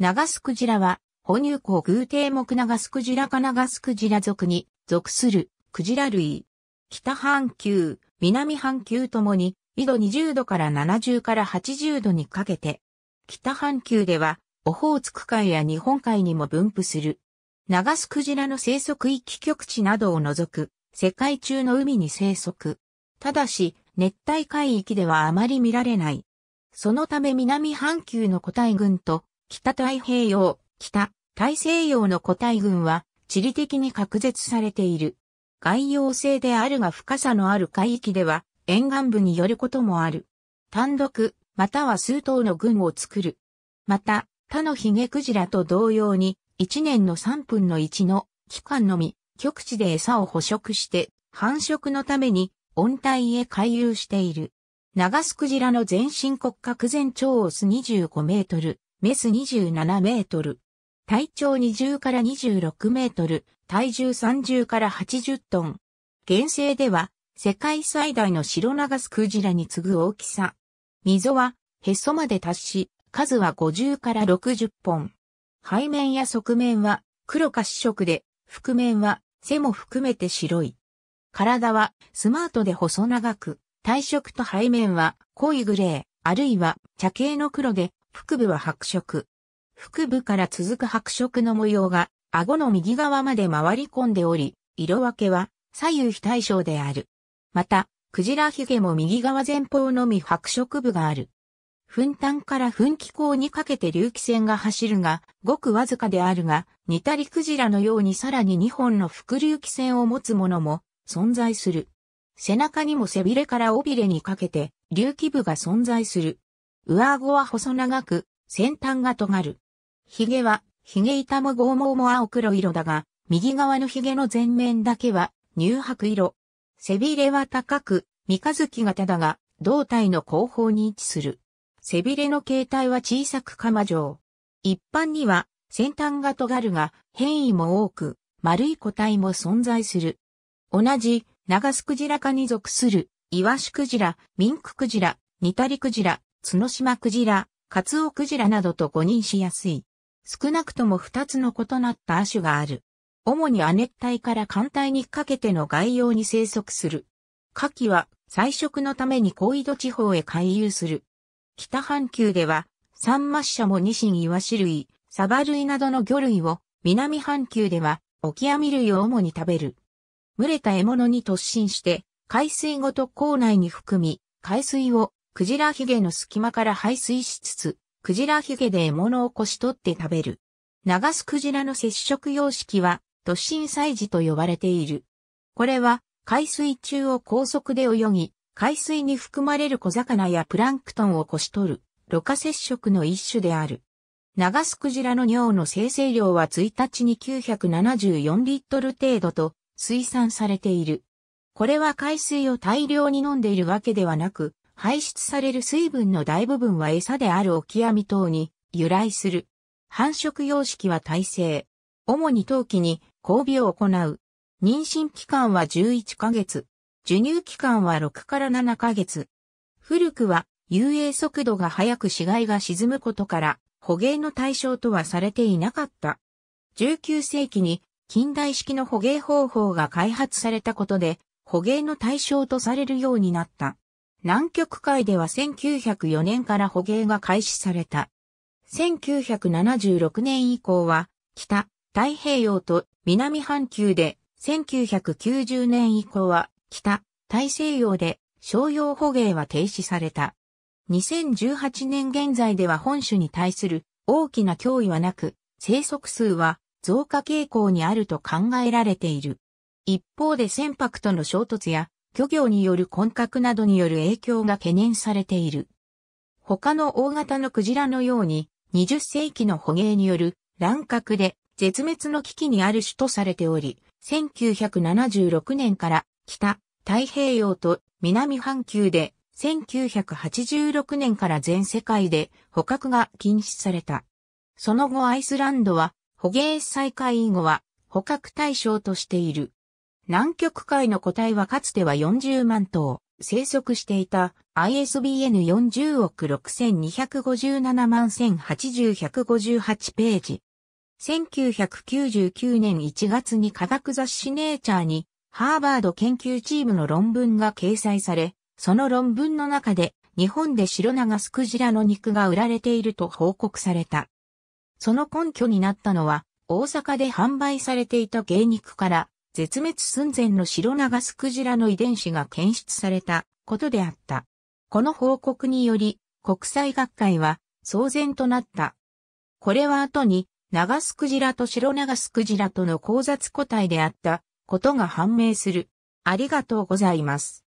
長スクジラは、哺乳綱偶定目長スクジラか長スクジラ属に属するクジラ類。北半球、南半球ともに、緯度20度から70から80度にかけて、北半球では、オホーツク海や日本海にも分布する。長スクジラの生息域局地などを除く、世界中の海に生息。ただし、熱帯海域ではあまり見られない。そのため南半球の個体群と北太平洋、北大西洋の個体群は地理的に隔絶されている。外洋性であるが深さのある海域では沿岸部によることもある。単独、または数頭の群を作る。また、他のヒゲクジラと同様に、1年の3分の1の期間のみ、極地で餌を捕食して、繁殖のために温帯へ回遊している。長スクジラの全身骨格全長オス25メートル、メス27メートル。体長20から26メートル、体重30から80トン。現世では、世界最大の白流スクジラに次ぐ大きさ。溝は、へそまで達し、数は50から60本。背面や側面は、黒か紫色で、覆面は、背も含めて白い。体は、スマートで細長く、体色と背面は、濃いグレー、あるいは、茶系の黒で、腹部は白色。腹部から続く白色の模様が、顎の右側まで回り込んでおり、色分けは左右非対称である。また、クジラヒゲも右側前方のみ白色部がある。噴炭から噴気口にかけて隆起線が走るが、ごくわずかであるが、似たりクジラのようにさらに2本の副流起線を持つものも存在する。背中にも背びれから尾びれにかけて隆起部が存在する。上顎は細長く、先端が尖る。髭は、髭板も剛毛も青黒色だが、右側の髭の前面だけは、乳白色。背びれは高く、三日月型だが、胴体の後方に位置する。背びれの形態は小さく釜状。一般には、先端が尖るが、変異も多く、丸い個体も存在する。同じ、長スクジラ科に属する、イワシクジラ、ミンククジラ、ニタリクジラ、角島クジラ、カツオクジラなどと誤認しやすい。少なくとも2つの異なった亜種がある。主に亜熱帯から寒帯にかけての外洋に生息する。夏季は採食のために高緯度地方へ回遊する。北半球では、サンマッシャもニシンイワシ類、サバ類などの魚類を、南半球では、オキアミ類を主に食べる。群れた獲物に突進して、海水ごと口内に含み、海水をクジラヒゲの隙間から排水しつつ、クジラヒゲで獲物をこし取って食べる。流すクジラの接触様式は、突進祭事と呼ばれている。これは、海水中を高速で泳ぎ、海水に含まれる小魚やプランクトンをこし取る、ろ過接触の一種である。流すクジラの尿の生成量は1日に974リットル程度と推算されている。これは海水を大量に飲んでいるわけではなく、排出される水分の大部分は餌であるオキアミ等に由来する。繁殖様式は耐性。主に冬季に交尾を行う。妊娠期間は11ヶ月。授乳期間は6から7ヶ月。古くは遊泳速度が速く死骸が沈むことから捕鯨の対象とはされていなかった。19世紀に近代式の捕鯨方法が開発されたことで捕鯨の対象とされるようになった。南極海では1904年から捕鯨が開始された。1976年以降は、北、太平洋と南半球で、1990年以降は、北、大西洋で、商用捕鯨は停止された。2018年現在では本種に対する大きな脅威はなく、生息数は増加傾向にあると考えられている。一方で船舶との衝突や漁業による混獲などによる影響が懸念されている。他の大型のクジラのように、20世紀の捕鯨による乱獲で絶滅の危機にある種とされており、1976年から北太平洋と南半球で、1986年から全世界で捕獲が禁止された。その後アイスランドは捕鯨再開以後は捕獲対象としている。南極海の個体はかつては40万頭、生息していた ISBN 40億6257万1080158ページ。1999年1月に科学雑誌ネイチャーにハーバード研究チームの論文が掲載され、その論文の中で日本で白長スクジラの肉が売られていると報告された。その根拠になったのは、大阪で販売されていた芸肉から絶滅寸前の白長スクジラの遺伝子が検出されたことであった。この報告により、国際学会は騒然となった。これは後に、長スクジラと白長スクジラとの交雑個体であったことが判明する。ありがとうございます。